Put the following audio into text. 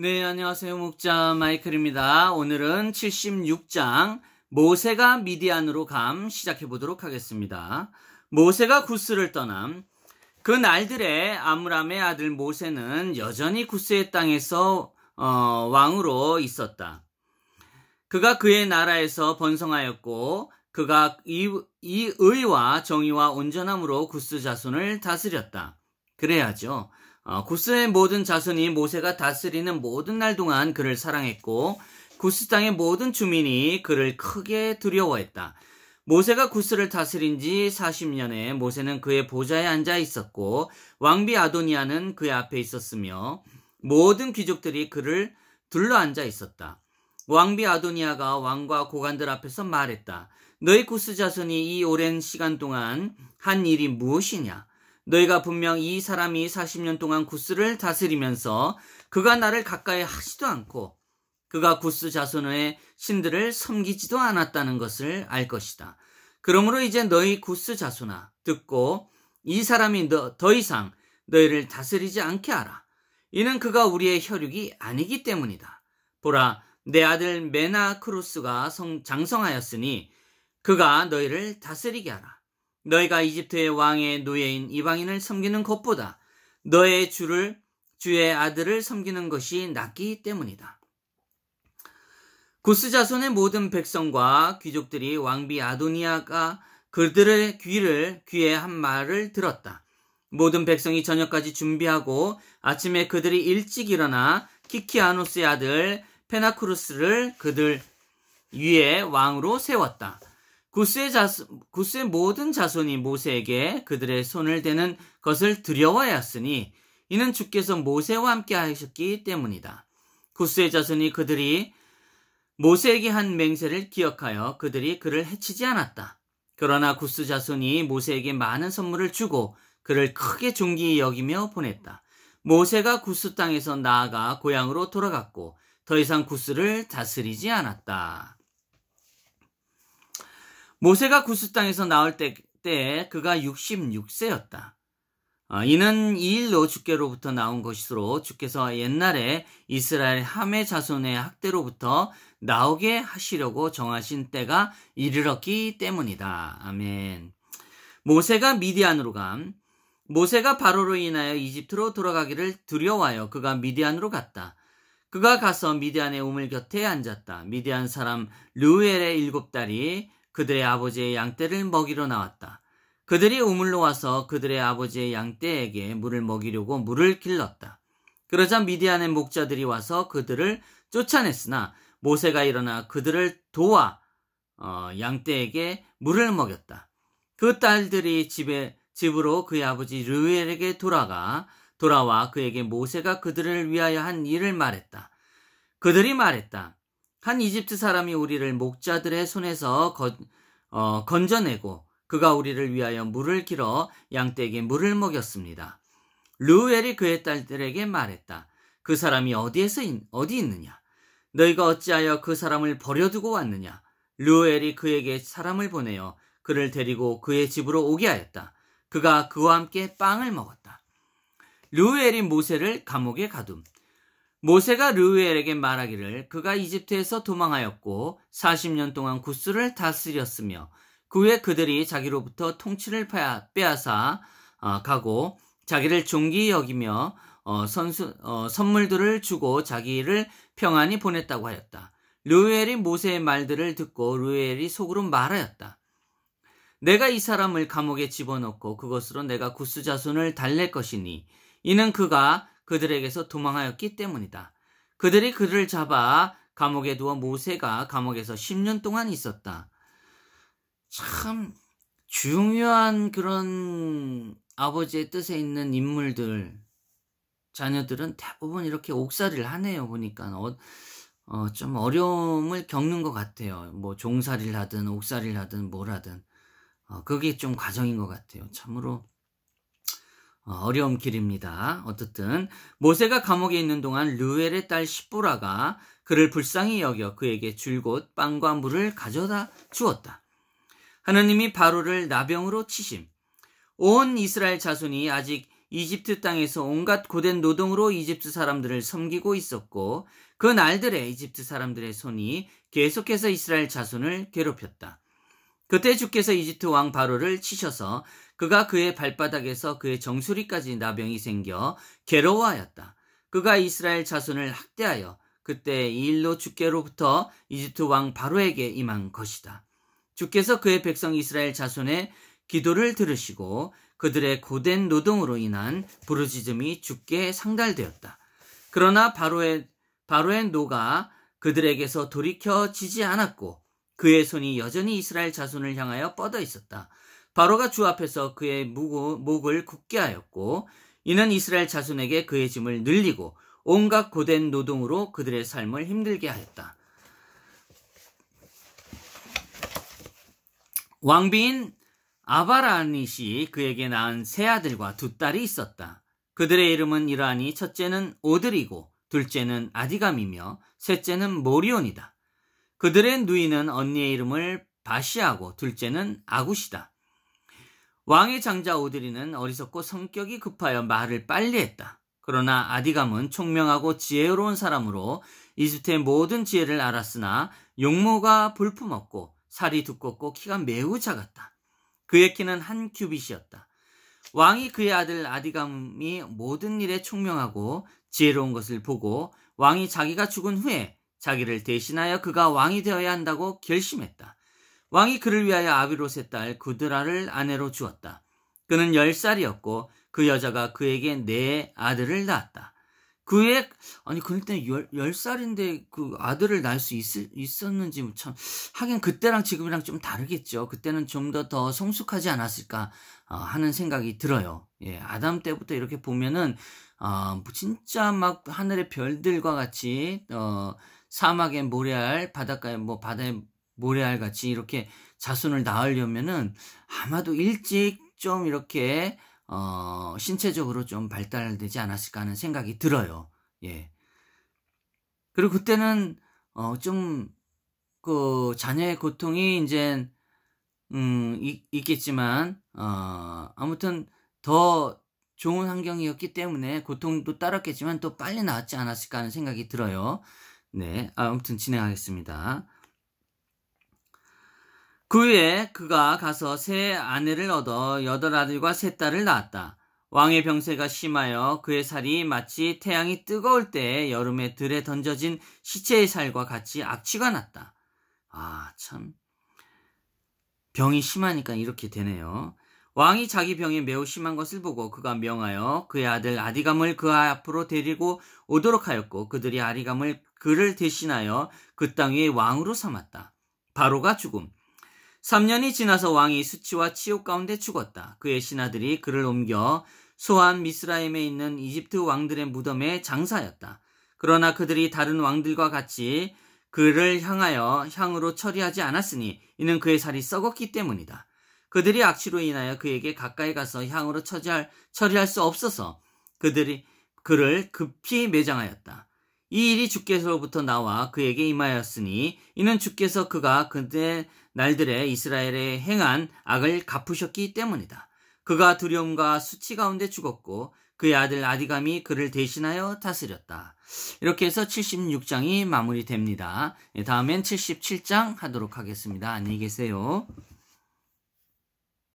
네, 안녕하세요. 목자 마이클입니다. 오늘은 76장 모세가 미디안으로 감 시작해 보도록 하겠습니다. 모세가 구스를 떠남 그 날들에 아므람의 아들 모세는 여전히 구스의 땅에서 어, 왕으로 있었다. 그가 그의 나라에서 번성하였고 그가 이, 이 의와 정의와 온전함으로 구스 자손을 다스렸다. 그래야죠. 어, 구스의 모든 자손이 모세가 다스리는 모든 날 동안 그를 사랑했고 구스 땅의 모든 주민이 그를 크게 두려워했다. 모세가 구스를 다스린 지 40년에 모세는 그의 보좌에 앉아 있었고 왕비 아도니아는 그의 앞에 있었으며 모든 귀족들이 그를 둘러앉아 있었다. 왕비 아도니아가 왕과 고관들 앞에서 말했다. 너희 구스 자손이 이 오랜 시간 동안 한 일이 무엇이냐? 너희가 분명 이 사람이 40년 동안 구스를 다스리면서 그가 나를 가까이 하지도 않고 그가 구스 자손의 신들을 섬기지도 않았다는 것을 알 것이다. 그러므로 이제 너희 구스 자손아 듣고 이 사람이 너, 더 이상 너희를 다스리지 않게 하라. 이는 그가 우리의 혈육이 아니기 때문이다. 보라 내 아들 메나크루스가 장성하였으니 그가 너희를 다스리게 하라. 너희가 이집트의 왕의 노예인 이방인을 섬기는 것보다 너의 주를 주의 아들을 섬기는 것이 낫기 때문이다. 구스 자손의 모든 백성과 귀족들이 왕비 아도니아가 그들의 귀를 귀에 한 말을 들었다. 모든 백성이 저녁까지 준비하고 아침에 그들이 일찍 일어나 키키아노스의 아들 페나크루스를 그들 위에 왕으로 세웠다. 구스의, 자손, 구스의 모든 자손이 모세에게 그들의 손을 대는 것을 두려워하였으니 이는 주께서 모세와 함께 하셨기 때문이다. 구스의 자손이 그들이 모세에게 한 맹세를 기억하여 그들이 그를 해치지 않았다. 그러나 구스 자손이 모세에게 많은 선물을 주고 그를 크게 존귀히 여기며 보냈다. 모세가 구스 땅에서 나아가 고향으로 돌아갔고 더 이상 구스를 다스리지 않았다. 모세가 구스 땅에서 나올 때, 때 그가 66세였다. 어, 이는 이 일로 주께로부터 나온 것이로 주께서 옛날에 이스라엘 함의 자손의 학대로부터 나오게 하시려고 정하신 때가 이르렀기 때문이다. 아멘. 모세가 미디안으로 감. 모세가 바로로 인하여 이집트로 돌아가기를 두려워하여 그가 미디안으로 갔다. 그가 가서 미디안의 우물 곁에 앉았다. 미디안 사람 루엘의 일곱 딸이 그들의 아버지의 양떼를 먹이러 나왔다. 그들이 우물로 와서 그들의 아버지의 양떼에게 물을 먹이려고 물을 길렀다. 그러자 미디안의 목자들이 와서 그들을 쫓아냈으나 모세가 일어나 그들을 도와 어, 양떼에게 물을 먹였다. 그 딸들이 집에 집으로 그의 아버지 르엘에게 돌아가 돌아와 그에게 모세가 그들을 위하여 한 일을 말했다. 그들이 말했다. 한 이집트 사람이 우리를 목자들의 손에서 거, 어, 건져내고 그가 우리를 위하여 물을 길어 양떼에게 물을 먹였습니다. 루엘이 그의 딸들에게 말했다. 그 사람이 어디에서 있, 어디 있느냐? 너희가 어찌하여 그 사람을 버려두고 왔느냐? 루엘이 그에게 사람을 보내어 그를 데리고 그의 집으로 오게 하였다. 그가 그와 함께 빵을 먹었다. 루엘이 모세를 감옥에 가둠. 모세가 르우엘에게 말하기를 그가 이집트에서 도망하였고 40년 동안 구스를 다스렸으며 그 후에 그들이 자기로부터 통치를 빼앗아 어, 가고 자기를 종기 여기며 어, 선수, 어, 선물들을 주고 자기를 평안히 보냈다고 하였다. 르우엘이 모세의 말들을 듣고 르우엘이 속으로 말하였다. 내가 이 사람을 감옥에 집어넣고 그것으로 내가 구스 자손을 달랠 것이니 이는 그가 그들에게서 도망하였기 때문이다. 그들이 그를 잡아 감옥에 두어 모세가 감옥에서 10년 동안 있었다. 참 중요한 그런 아버지의 뜻에 있는 인물들 자녀들은 대부분 이렇게 옥살이를 하네요. 보니까 어, 어, 좀 어려움을 겪는 것 같아요. 뭐 종살이를 하든 옥살이를 하든 뭐라든 어, 그게 좀 과정인 것 같아요. 참으로 어, 어려운 길입니다. 어떻든 모세가 감옥에 있는 동안 르웰의 딸 시보라가 그를 불쌍히 여겨 그에게 줄곧 빵과 물을 가져다 주었다. 하나님이 바로를 나병으로 치심. 온 이스라엘 자손이 아직 이집트 땅에서 온갖 고된 노동으로 이집트 사람들을 섬기고 있었고 그 날들에 이집트 사람들의 손이 계속해서 이스라엘 자손을 괴롭혔다. 그때 주께서 이집트 왕 바로를 치셔서 그가 그의 발바닥에서 그의 정수리까지 나병이 생겨 괴로워하였다. 그가 이스라엘 자손을 학대하여 그때 이 일로 주께로부터 이집트 왕 바로에게 임한 것이다. 주께서 그의 백성 이스라엘 자손의 기도를 들으시고 그들의 고된 노동으로 인한 부르짖음이 주께 상달되었다. 그러나 바로의 바로의 노가 그들에게서 돌이켜지지 않았고 그의 손이 여전히 이스라엘 자손을 향하여 뻗어 있었다. 바로가 주 앞에서 그의 목을 굳게 하였고 이는 이스라엘 자손에게 그의 짐을 늘리고 온갖 고된 노동으로 그들의 삶을 힘들게 하였다. 왕비인 아바라니시 그에게 낳은 세 아들과 두 딸이 있었다. 그들의 이름은 이러하니 첫째는 오드리고 둘째는 아디감이며 셋째는 모리온이다. 그들의 누이는 언니의 이름을 바시하고 둘째는 아구시다. 왕의 장자 오드리는 어리석고 성격이 급하여 말을 빨리 했다. 그러나 아디감은 총명하고 지혜로운 사람으로 이집트의 모든 지혜를 알았으나 용모가 볼품없고 살이 두껍고 키가 매우 작았다. 그의 키는 한 큐빗이었다. 왕이 그의 아들 아디감이 모든 일에 총명하고 지혜로운 것을 보고 왕이 자기가 죽은 후에 자기를 대신하여 그가 왕이 되어야 한다고 결심했다. 왕이 그를 위하여 아비롯의 딸 구드라를 아내로 주었다. 그는 열살이었고그 여자가 그에게 네 아들을 낳았다. 그의 아니 그때 열 살인데 그 아들을 낳을 수있 있었는지 뭐 참 하긴 그때랑 지금이랑 좀 다르겠죠. 그때는 좀 더더 더 성숙하지 않았을까 어, 하는 생각이 들어요. 예, 아담 때부터 이렇게 보면은 어, 뭐 진짜 막 하늘의 별들과 같이 어, 사막의 모래알, 바닷가에뭐바다에 모래알 같이 이렇게 자손을 낳으려면은 아마도 일찍 좀 이렇게 어, 신체적으로 좀 발달되지 않았을까 하는 생각이 들어요. 예. 그리고 그때는 어, 좀그 자녀의 고통이 이제 음, 있, 있겠지만 어, 아무튼 더 좋은 환경이었기 때문에 고통도 따랐겠지만 또 빨리 나았지 않았을까 하는 생각이 들어요. 네, 아무튼 진행하겠습니다. 그 후에 그가 가서 새 아내를 얻어 여덟 아들과 세 딸을 낳았다. 왕의 병세가 심하여 그의 살이 마치 태양이 뜨거울 때 여름에 들에 던져진 시체의 살과 같이 악취가 났다. 아, 참. 병이 심하니까 이렇게 되네요. 왕이 자기 병이 매우 심한 것을 보고 그가 명하여 그의 아들 아디감을 그 앞으로 데리고 오도록 하였고 그들이 아디감을 그를 대신하여 그땅의 왕으로 삼았다. 바로가 죽음, 3년이 지나서 왕이 수치와 치욕 가운데 죽었다. 그의 신하들이 그를 옮겨 소환 미스라임에 있는 이집트 왕들의 무덤에 장사였다. 그러나 그들이 다른 왕들과 같이 그를 향하여 향으로 처리하지 않았으니 이는 그의 살이 썩었기 때문이다. 그들이 악취로 인하여 그에게 가까이 가서 향으로 처리할, 처리할 수 없어서 그들이 그를 급히 매장하였다. 이 일이 주께서로부터 나와 그에게 임하였으니 이는 주께서 그가 그때 날들에 이스라엘에 행한 악을 갚으셨기 때문이다. 그가 두려움과 수치 가운데 죽었고 그의 아들 아디감이 그를 대신하여 다스렸다. 이렇게 해서 76장이 마무리됩니다. 예, 다음엔 77장 하도록 하겠습니다. 안녕히 계세요.